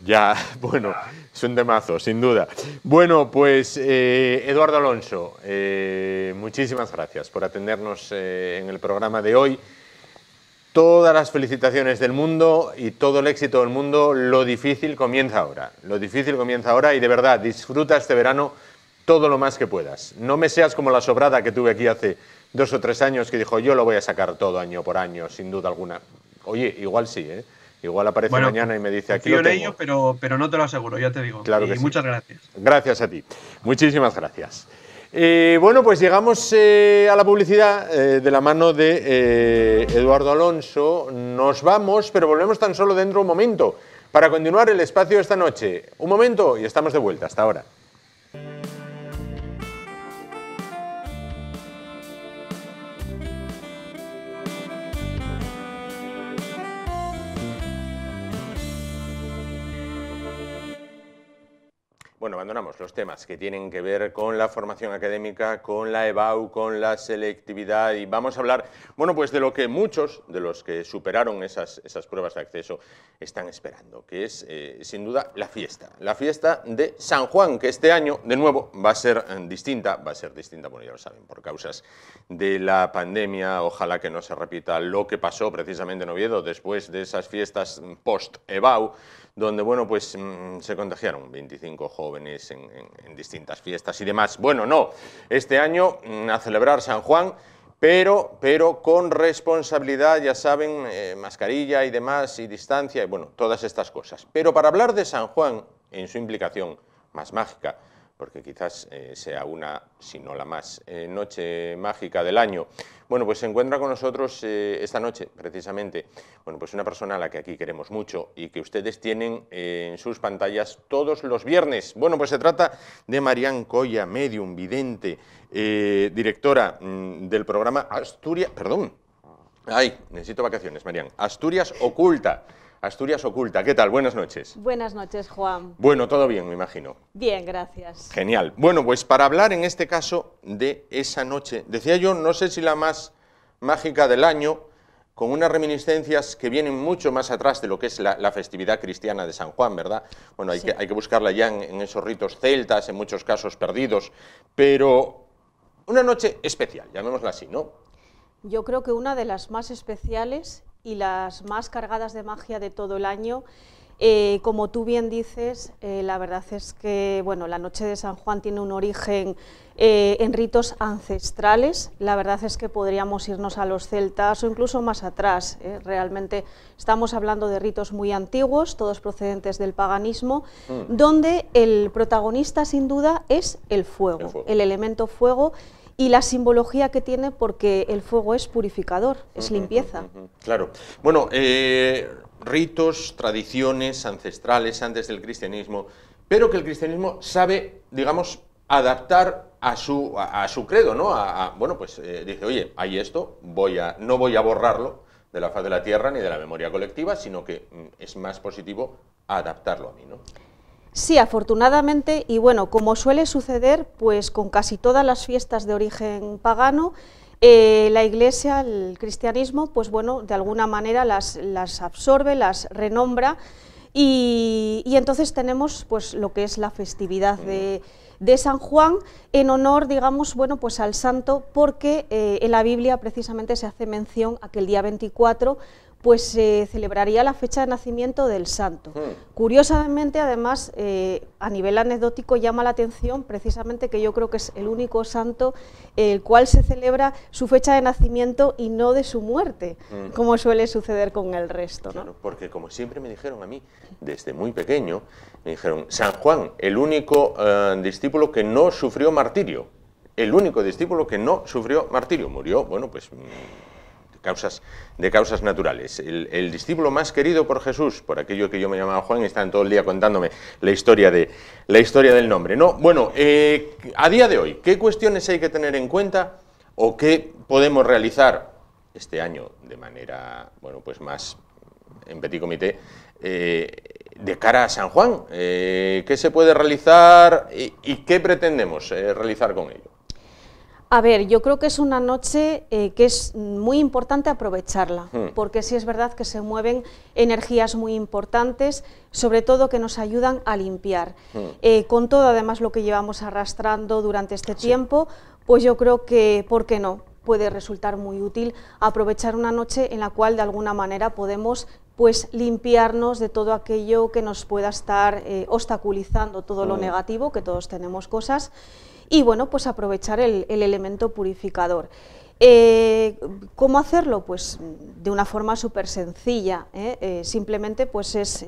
S1: Ya, bueno, es un mazo, sin duda. Bueno, pues eh, Eduardo Alonso, eh, muchísimas gracias por atendernos eh, en el programa de hoy. Todas las felicitaciones del mundo y todo el éxito del mundo. Lo difícil comienza ahora. Lo difícil comienza ahora y de verdad disfruta este verano todo lo más que puedas. No me seas como la sobrada que tuve aquí hace dos o tres años que dijo, yo lo voy a sacar todo año por año, sin duda alguna. Oye, igual sí, ¿eh? Igual aparece mañana y me dice aquí. Yo tengo,
S3: pero, pero no te lo aseguro, ya te digo. Claro muchas
S1: gracias. Gracias a ti. Muchísimas gracias. Eh, bueno, pues llegamos eh, a la publicidad de la mano de Eduardo Alonso. Nos vamos, pero volvemos tan solo dentro de un momento para continuar el espacio esta noche. Un momento y estamos de vuelta. Hasta ahora. Bueno, abandonamos los temas que tienen que ver con la formación académica, con la EBAU, con la selectividad y vamos a hablar, bueno, pues de lo que muchos de los que superaron esas, esas pruebas de acceso están esperando, que es eh, sin duda la fiesta, la fiesta de San Juan, que este año de nuevo va a ser eh, distinta, va a ser distinta, bueno, ya lo saben, por causas de la pandemia, ojalá que no se repita lo que pasó precisamente en Oviedo después de esas fiestas post-EBAU, donde bueno, pues mm, se contagiaron 25 jóvenes en, distintas fiestas y demás. Bueno, no, este año mm, a celebrar San Juan, pero, con responsabilidad, ya saben, eh, mascarilla y demás, y distancia, y bueno, todas estas cosas. Pero para hablar de San Juan, en su implicación más mágica, porque quizás eh, sea una, si no la más, eh, noche mágica del año. Bueno, pues se encuentra con nosotros eh, esta noche, precisamente, bueno, pues una persona a la que aquí queremos mucho y que ustedes tienen en sus pantallas todos los viernes. Bueno, pues se trata de Marián Colla, medium, vidente, directora mm, del programa Asturias, perdón, ay, necesito vacaciones, Marián, Asturias Oculta. Asturias Oculta. ¿Qué tal? Buenas noches.
S4: Buenas noches, Juan.
S1: Bueno, todo bien, me imagino.
S4: Bien, gracias.
S1: Genial. Bueno, pues para hablar en este caso de esa noche, decía yo, no sé si la más mágica del año, con unas reminiscencias que vienen mucho más atrás de lo que es la, festividad cristiana de San Juan, ¿verdad? Bueno, hay, que, buscarla ya en, en esos ritos celtas, en muchos casos perdidos, pero una noche especial, llamémosla así, ¿no?
S4: Yo creo que una de las más especiales y las más cargadas de magia de todo el año. Eh, como tú bien dices, eh, la verdad es que bueno, la noche de San Juan tiene un origen eh, en ritos ancestrales. La verdad es que podríamos irnos a los celtas o incluso más atrás. Realmente estamos hablando de ritos muy antiguos, todos procedentes del paganismo, mm. donde el protagonista sin duda es el, fuego. el elemento fuego y la simbología que tiene porque el fuego es purificador, es limpieza.
S1: claro. Bueno, eh, ritos, tradiciones ancestrales antes del cristianismo, pero que el cristianismo sabe, digamos, adaptar a su, a, su credo, ¿no? A, bueno, pues eh, dice, oye, hay esto, voy a, no voy a borrarlo de la faz de la tierra ni de la memoria colectiva, sino que mm, es más positivo adaptarlo a mí, ¿no?
S4: Sí, afortunadamente, y bueno, como suele suceder, pues con casi todas las fiestas de origen pagano, eh, la Iglesia, el cristianismo, pues bueno, de alguna manera las, absorbe, las renombra, y, entonces tenemos pues lo que es la festividad de, San Juan en honor, digamos, bueno, pues al santo, porque eh, en la Biblia precisamente se hace mención a que el día 24 pues se celebraría la fecha de nacimiento del santo. Hmm. Curiosamente, además, eh, a nivel anecdótico llama la atención precisamente que yo creo que es el único santo el cual se celebra su fecha de nacimiento y no de su muerte, hmm. como suele suceder con el resto. Claro,
S1: porque como siempre me dijeron a mí, desde muy pequeño, me dijeron, San Juan, el único eh, discípulo que no sufrió martirio, el único discípulo que no sufrió martirio, murió, bueno, pues... Mm, causas, de causas naturales. El, discípulo más querido por Jesús, por aquello que yo me llamaba Juan, están todo el día contándome la historia, de, la historia del nombre. No, bueno, eh, a día de hoy, ¿qué cuestiones hay que tener en cuenta o qué podemos realizar este año de manera, bueno, pues más en petit comité, eh, de cara a San Juan? Eh, ¿Qué se puede realizar y qué pretendemos realizar con ello?
S4: A ver, yo creo que es una noche eh, que es muy importante aprovecharla, hmm. porque sí es verdad que se mueven energías muy importantes, sobre todo que nos ayudan a limpiar. Hmm. Eh, con todo, además, lo que llevamos arrastrando durante este tiempo, pues yo creo que, ¿por qué no? Puede resultar muy útil aprovechar una noche en la cual de alguna manera podemos pues limpiarnos de todo aquello que nos pueda estar eh, obstaculizando todo lo hmm. negativo, que todos tenemos cosas y bueno, pues aprovechar el, el elemento purificador. Eh, ¿Cómo hacerlo? Pues de una forma súper sencilla, ¿eh? Eh, simplemente pues es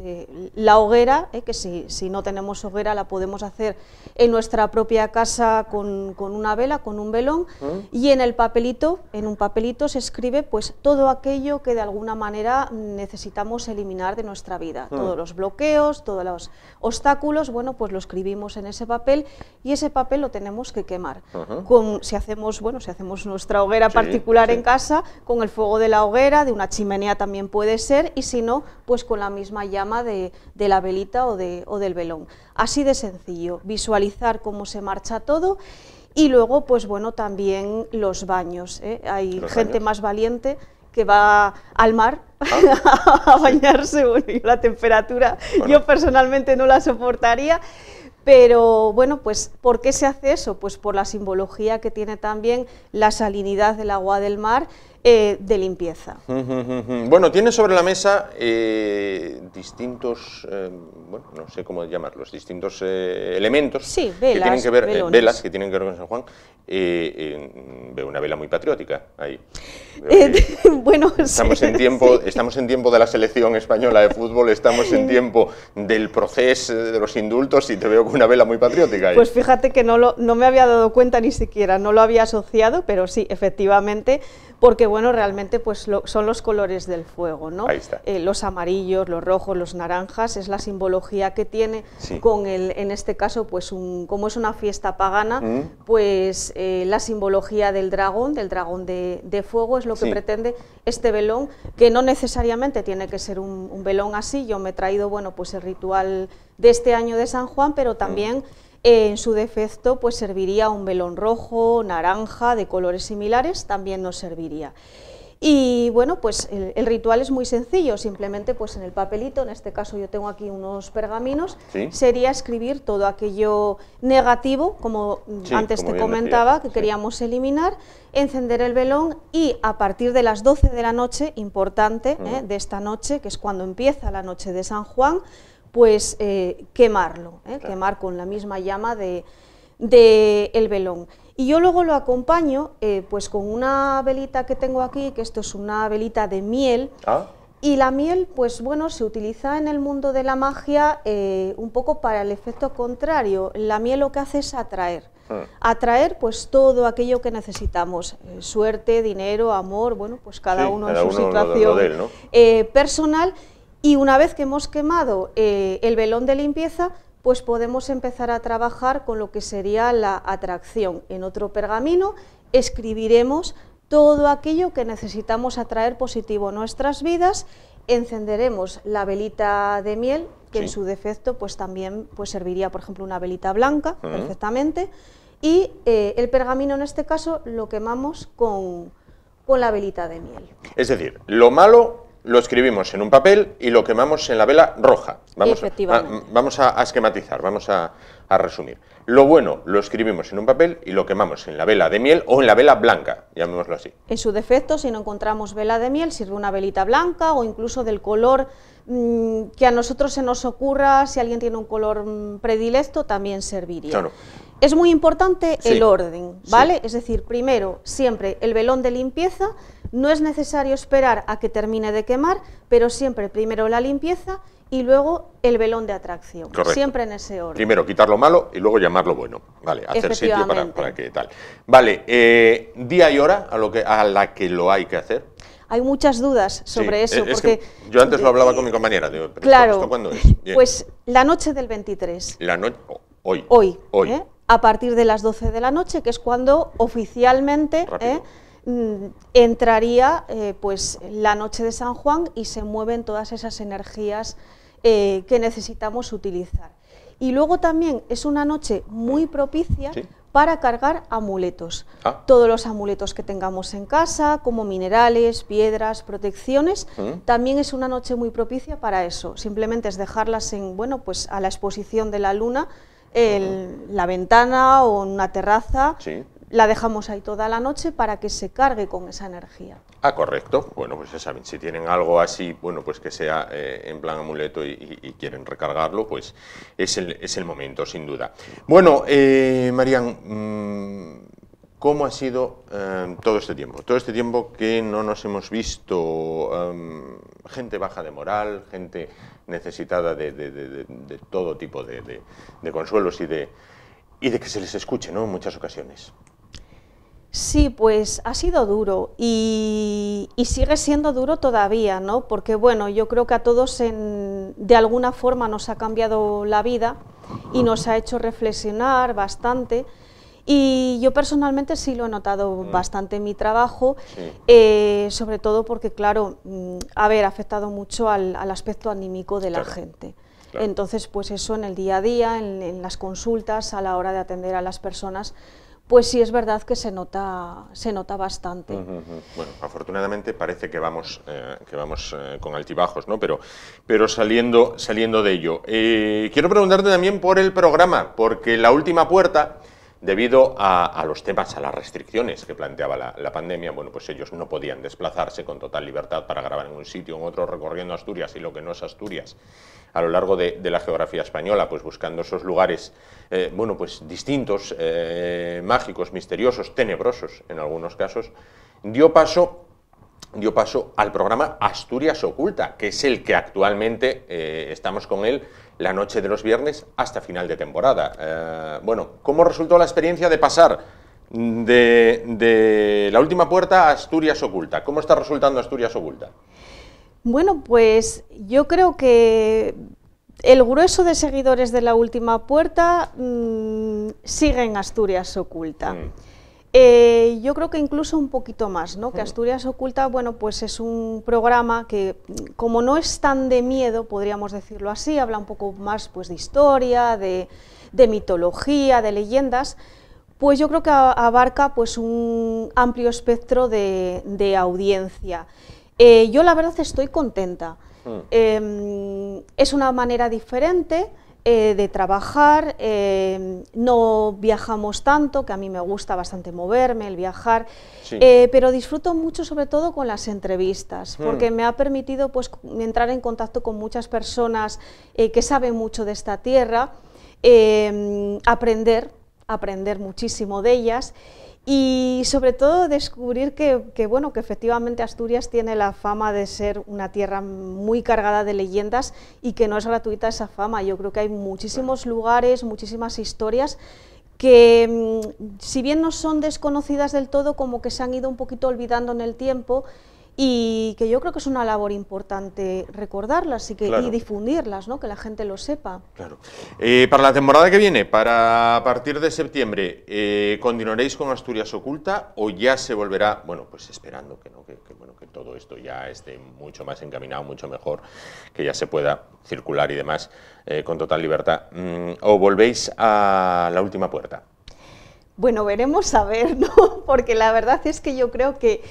S4: la hoguera, que si, no tenemos hoguera la podemos hacer en nuestra propia casa con, una vela, con un velón, ah. y en el papelito, en un papelito se escribe pues todo aquello que de alguna manera necesitamos eliminar de nuestra vida, ah. todos los bloqueos, todos los obstáculos, bueno pues lo escribimos en ese papel y ese papel lo tenemos que quemar. si hacemos, bueno, si hacemos nuestra hoguera particular en casa, con el fuego de la hoguera, de una chimenea también puede ser, y si no, pues con la misma llama de, la velita o, o del velón. Así de sencillo, visualizar cómo se marcha todo y luego, pues bueno, también los baños. ¿eh? Hay gente más valiente que va al mar ah, a bañarse, y la temperatura yo personalmente no la soportaría. Pero bueno, pues ¿por qué se hace eso? Pues por la simbología que tiene también la salinidad del agua del mar eh, de limpieza.
S1: Bueno, tiene sobre la mesa eh, distintos, eh, bueno, no sé cómo llamarlos, distintos elementos velas, que tienen que ver, velas que tienen que ver con San Juan. veo una vela muy patriótica ahí.
S4: bueno, estamos en tiempo,
S1: estamos en tiempo de la selección española de fútbol, estamos en tiempo del proceso de los indultos y te veo con una vela muy patriótica. Ahí. Pues
S4: fíjate que no lo, no me había dado cuenta ni siquiera, no lo había asociado, pero sí, efectivamente porque bueno, realmente pues son los colores del fuego, ¿no? Eh, los amarillos, los rojos, los naranjas, es la simbología que tiene con el, en este caso, pues un, como es una fiesta pagana, mm. pues eh, la simbología del dragón, del dragón de, fuego, es lo que pretende este velón, que no necesariamente tiene que ser un, velón así, yo me he traído, bueno, pues el ritual de este año de San Juan, pero mm. también en su defecto, pues serviría un velón rojo, naranja, de colores similares, también nos serviría. Y bueno, pues el, ritual es muy sencillo, simplemente pues en el papelito, en este caso yo tengo aquí unos pergaminos, sería escribir todo aquello negativo, como antes te comentaba, que queríamos eliminar, encender el velón y a partir de las 12 de la noche, importante, ¿eh? de esta noche, que es cuando empieza la noche de San Juan, pues eh, quemarlo, ¿eh? quemar con la misma llama de, el velón. Y yo luego lo acompaño eh, pues con una velita que tengo aquí, que esto es una velita de miel. Ah. Y la miel, pues bueno, se utiliza en el mundo de la magia un poco para el efecto contrario. La miel lo que hace es atraer. Ah. Atraer pues todo aquello que necesitamos, suerte, dinero, amor, bueno, pues cada uno en su situación personal. Y una vez que hemos quemado eh, el velón de limpieza, pues podemos empezar a trabajar con lo que sería la atracción. En otro pergamino escribiremos todo aquello que necesitamos atraer positivo a nuestras vidas, encenderemos la velita de miel, que en su defecto pues también pues serviría, por ejemplo, una velita blanca, perfectamente, y eh, el pergamino en este caso lo quemamos con, con la velita de miel.
S1: Es decir, lo malo lo escribimos en un papel y lo quemamos en la vela roja. Vamos, a, esquematizar, vamos a, resumir. Lo bueno lo escribimos en un papel y lo quemamos en la vela de miel o en la vela blanca, llamémoslo así.
S4: En su defecto, si no encontramos vela de miel, sirve una velita blanca o incluso del color mm, que a nosotros se nos ocurra, si alguien tiene un color mm, predilecto, también serviría. Es muy importante el orden, ¿vale? Es decir, primero, siempre el velón de limpieza, no es necesario esperar a que termine de quemar, pero siempre primero la limpieza y luego el velón de atracción. Correcto. Siempre en ese orden.
S1: Primero quitar lo malo y luego llamarlo bueno. Vale, hacer sitio para, para, que tal. Vale, eh, día y hora a, lo que, a la que lo hay que hacer.
S4: Hay muchas dudas sobre eso.
S1: yo antes lo hablaba con mi compañera. claro. cuándo es? Pues
S4: la noche del 23. La noche. Hoy. Hoy. hoy. ¿eh? A partir de las 12 de la noche, que es cuando oficialmente. ¿eh? Mm, entraría eh, pues la noche de San Juan y se mueven todas esas energías eh, que necesitamos utilizar. Y luego también es una noche muy propicia para cargar amuletos. Ah. Todos los amuletos que tengamos en casa, como minerales, piedras, protecciones, mm. también es una noche muy propicia para eso. Simplemente es dejarlas en, bueno, pues a la exposición de la luna, en la ventana o en una terraza, la dejamos ahí toda la noche para que se cargue con esa energía.
S1: Ah, correcto. Bueno, pues ya saben, si tienen algo así, bueno, pues que sea eh, en plan amuleto y, quieren recargarlo, pues es el, es el momento, sin duda. Bueno, eh, Marían, mm, ¿cómo ha sido eh, todo este tiempo? Todo este tiempo que no nos hemos visto em, gente baja de moral, gente necesitada de, de todo tipo de, consuelos y de, y de que se les escuche ¿no? en muchas ocasiones.
S4: Sí, pues ha sido duro y, sigue siendo duro todavía, ¿no? Porque bueno, yo creo que a todos en, de alguna forma nos ha cambiado la vida y nos ha hecho reflexionar bastante. Y yo personalmente sí lo he notado mm. bastante en mi trabajo, eh, sobre todo porque, claro, mm, a ver, ha afectado mucho al, aspecto anímico de la gente. Entonces, pues eso en el día a día, en las consultas, a la hora de atender a las personas, pues sí es verdad que se nota, se nota bastante.
S1: Bueno, afortunadamente parece que vamos, eh, que vamos eh, con altibajos, ¿no? Pero, pero saliendo, saliendo de ello. Eh, quiero preguntarte también por el programa, porque la última puerta, debido a, los temas, a las restricciones que planteaba la, pandemia, bueno, pues ellos no podían desplazarse con total libertad para grabar en un sitio, o en otro, recorriendo Asturias y lo que no es Asturias a lo largo de, la geografía española, pues buscando esos lugares, eh, bueno, pues distintos, eh, mágicos, misteriosos, tenebrosos en algunos casos, dio paso dio paso al programa Asturias Oculta, que es el que actualmente eh, estamos con él la noche de los viernes hasta final de temporada. bueno, ¿cómo resultó la experiencia de pasar de, de la última puerta a Asturias Oculta? ¿Cómo está resultando Asturias Oculta?
S4: Bueno, pues yo creo que el grueso de seguidores de la última puerta mm, sigue en Asturias oculta. Mm. Eh, yo creo que incluso un poquito más, ¿no? Que mm. Asturias oculta, bueno, pues es un programa que, como no es tan de miedo, podríamos decirlo así, habla un poco más, pues, de historia, de, mitología, de leyendas, pues yo creo que abarca, pues, un amplio espectro de audiencia. Eh, yo la verdad estoy contenta. Mm. Em, es una manera diferente eh, de trabajar, em, no viajamos tanto, que a mí me gusta bastante moverme, el viajar, eh, pero disfruto mucho sobre todo con las entrevistas, mm. porque me ha permitido pues, entrar en contacto con muchas personas que saben mucho de esta tierra, em, aprender, aprender muchísimo de ellas y sobre todo descubrir que, que, bueno, que efectivamente Asturias tiene la fama de ser una tierra muy cargada de leyendas y que no es gratuita esa fama. Yo creo que hay muchísimos lugares, muchísimas historias que mm, si bien no son desconocidas del todo, como que se han ido un poquito olvidando en el tiempo y que yo creo que es una labor importante recordarlas y, que, difundirlas, ¿no? que la gente lo sepa.
S1: Claro. Eh, para la temporada que viene, para partir de septiembre, eh, ¿continuaréis con Asturias Oculta o ya se volverá, bueno, pues esperando que, ¿no? que, bueno, que todo esto ya esté mucho más encaminado, mucho mejor, que ya se pueda circular y demás eh, con total libertad? Mm, ¿O volvéis a la última puerta?
S4: Bueno, veremos a ver, ¿no? Porque la verdad es que yo creo que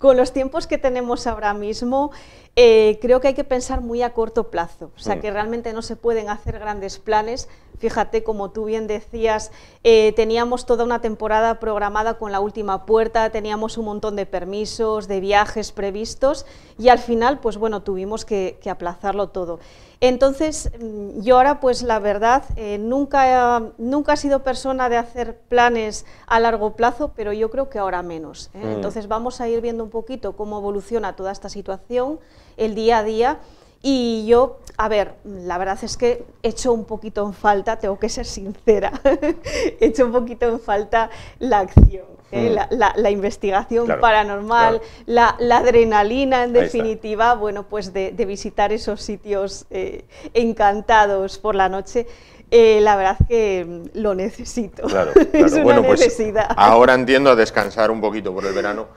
S4: con los tiempos que tenemos ahora mismo, eh, creo que hay que pensar muy a corto plazo, o sea que realmente no se pueden hacer grandes planes. Fíjate, como tú bien decías, eh, teníamos toda una temporada programada con la última puerta, teníamos un montón de permisos, de viajes previstos y al final, pues bueno, tuvimos que aplazarlo todo. Entonces, mm, yo ahora, pues la verdad, eh, nunca, he sido persona de hacer planes a largo plazo, pero yo creo que ahora menos. ¿eh? Mm. Entonces, vamos a ir viendo un poquito cómo evoluciona toda esta situación, el día a día, y yo, a ver, la verdad es que echo un poquito en falta, tengo que ser sincera, he hecho un poquito en falta la acción, ¿eh? mm. la, investigación paranormal, La, adrenalina en definitiva, bueno, pues de, visitar esos sitios eh, encantados por la noche. Eh, la verdad que mm, lo necesito. Claro, es pues, ahora
S1: entiendo a descansar un poquito por el verano,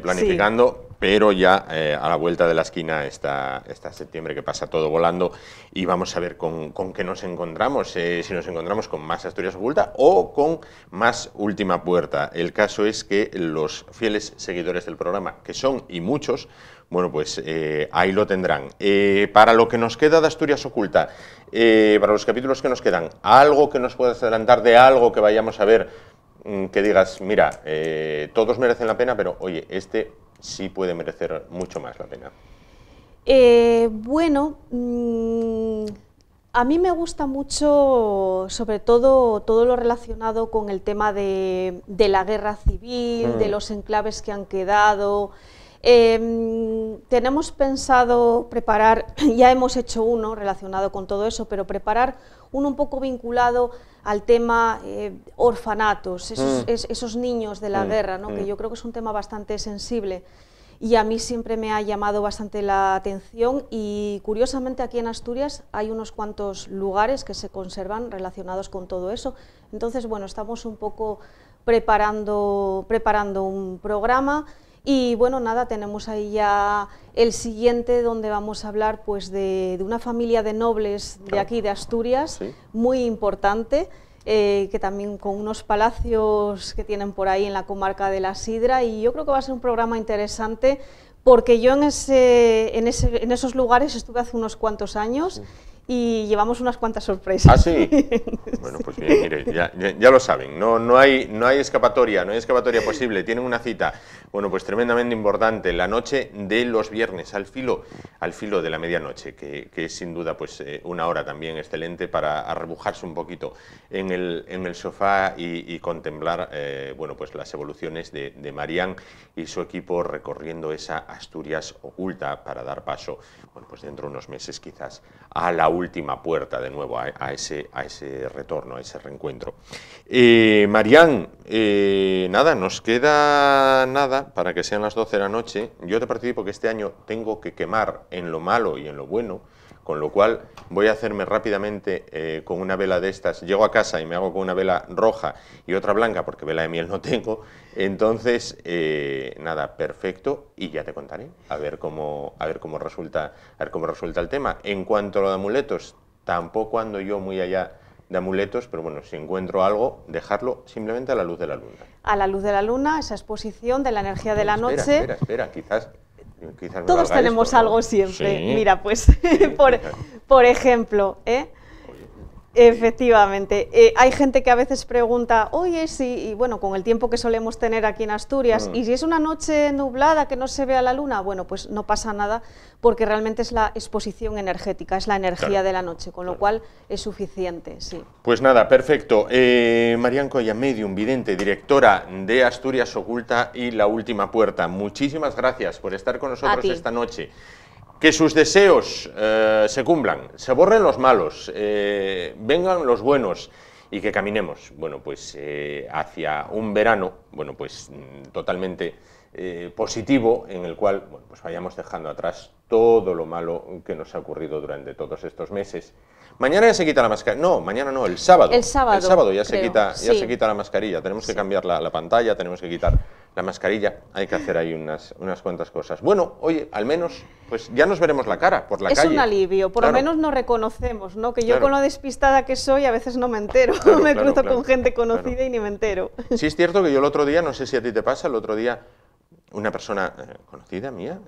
S1: planificando pero ya eh, a la vuelta de la esquina está, septiembre que pasa todo volando y vamos a ver con, qué nos encontramos, eh, si nos encontramos con más Asturias Oculta o con más Última Puerta. El caso es que los fieles seguidores del programa, que son y muchos, bueno, pues eh, ahí lo tendrán. para lo que nos queda de Asturias Oculta, para los capítulos que nos quedan, algo que nos puedas adelantar de algo que vayamos a ver, mm, que digas, mira, todos merecen la pena, pero oye, este sí puede merecer mucho más la pena?
S4: Eh, bueno, mm, a mí me gusta mucho, sobre todo, todo lo relacionado con el tema de, la guerra civil, de mm. los enclaves que han quedado, Em, tenemos pensado preparar, ya hemos hecho uno relacionado con todo eso, pero preparar uno un poco vinculado al tema eh, orfanatos, mm. esos, niños de la mm, guerra, mm. que yo creo que es un tema bastante sensible y a mí siempre me ha llamado bastante la atención y curiosamente aquí en Asturias hay unos cuantos lugares que se conservan relacionados con todo eso. Entonces, bueno, estamos un poco preparando, preparando un programa y bueno, nada, tenemos ahí ya el siguiente donde vamos a hablar pues de, una familia de nobles de aquí, de Asturias, muy importante, eh, que también con unos palacios que tienen por ahí en la comarca de la Sidra y yo creo que va a ser un programa interesante porque yo en, ese, en, ese, en esos lugares estuve hace unos cuantos años. y llevamos unas cuantas sorpresas. ¿Ah, sí? Bueno, pues mire, ya,
S1: ya, lo saben, no, no, hay, no hay escapatoria, no hay escapatoria posible, tienen una cita. Bueno, pues tremendamente importante la noche de los viernes al filo, al filo de la medianoche, que, es sin duda pues eh, una hora también excelente para arrebujarse un poquito en el, sofá y, contemplar eh, bueno, pues las evoluciones de, de Marían y su equipo recorriendo esa Asturias oculta para dar paso, bueno, pues dentro de unos meses quizás, a la última puerta de nuevo, a, ese, a ese retorno, a ese reencuentro. Eh, Marían, eh, nada, nos queda nada para que sean las 12 de la noche. Yo te participo que este año tengo que quemar en lo malo y en lo bueno, con lo cual voy a hacerme rápidamente eh, con una vela de estas. Llego a casa y me hago con una vela roja y otra blanca, porque vela de miel no tengo. Entonces, eh, nada, perfecto, y ya te contaré, a ver cómo, a ver cómo resulta, a ver cómo resulta el tema. En cuanto a lo de amuletos, tampoco ando yo muy allá de amuletos, pero bueno, si encuentro algo, dejarlo simplemente a la luz de la luna.
S4: A la luz de la luna, esa exposición de la energía de la noche. Espera,
S1: espera, quizás. Todos tenemos algo siempre. Mira,
S4: pues, por, por, ejemplo, ¿eh? Efectivamente. Eh, hay gente que a veces pregunta, oye, sí, y bueno, con el tiempo que solemos tener aquí en Asturias, mm. y si es una noche nublada que no se vea la luna, bueno, pues no pasa nada, porque realmente es la exposición energética, es la energía de la noche, con lo cual es suficiente, sí.
S1: Pues nada, perfecto. Eh, Marian vidente, directora de Asturias Oculta y La Última Puerta, muchísimas gracias por estar con nosotros esta noche que sus deseos eh, se cumplan, se borren los malos, eh, vengan los buenos y que caminemos, bueno, pues eh, hacia un verano, bueno, pues mm, totalmente positivo en el cual, pues vayamos dejando atrás todo lo malo que nos ha ocurrido durante todos estos meses. Mañana ya se quita la mascarilla. No, mañana no, el sábado. El sábado. El sábado ya, se, quita, ya se quita la mascarilla. Tenemos que cambiar la, la pantalla, tenemos que quitar la mascarilla, hay que hacer ahí unas, unas cuantas cosas. Bueno, oye, al menos, pues ya nos veremos la cara por la calle. Es un alivio, por lo menos
S4: nos reconocemos, ¿no? Que yo con lo despistada que soy a veces no me entero, me cruzo con gente conocida y ni me entero.
S1: Sí es cierto que yo el otro día, no sé si a ti te pasa, el otro día una persona eh, conocida mía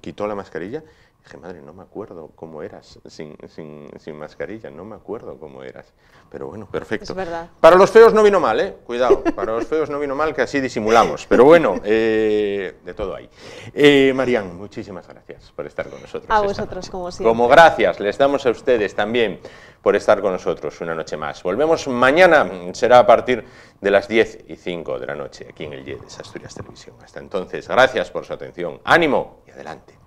S1: quitó la mascarilla. dije, madre, no me acuerdo cómo eras sin, mascarilla, no me acuerdo cómo eras. Pero bueno, perfecto.
S4: verdad.
S3: Para
S1: los feos no vino mal, ¿eh? Cuidado, para los feos no vino mal que así disimulamos. Pero bueno, eh, de todo hay. Eh, muchísimas gracias por estar con nosotros. A vosotros,
S4: como siempre. Como gracias,
S1: les damos a ustedes también por estar con nosotros una noche más. Volvemos mañana, será a partir de las 10 y 5 de la noche, aquí en el YEDES Asturias Televisión. Hasta entonces, gracias por su atención, ánimo y adelante.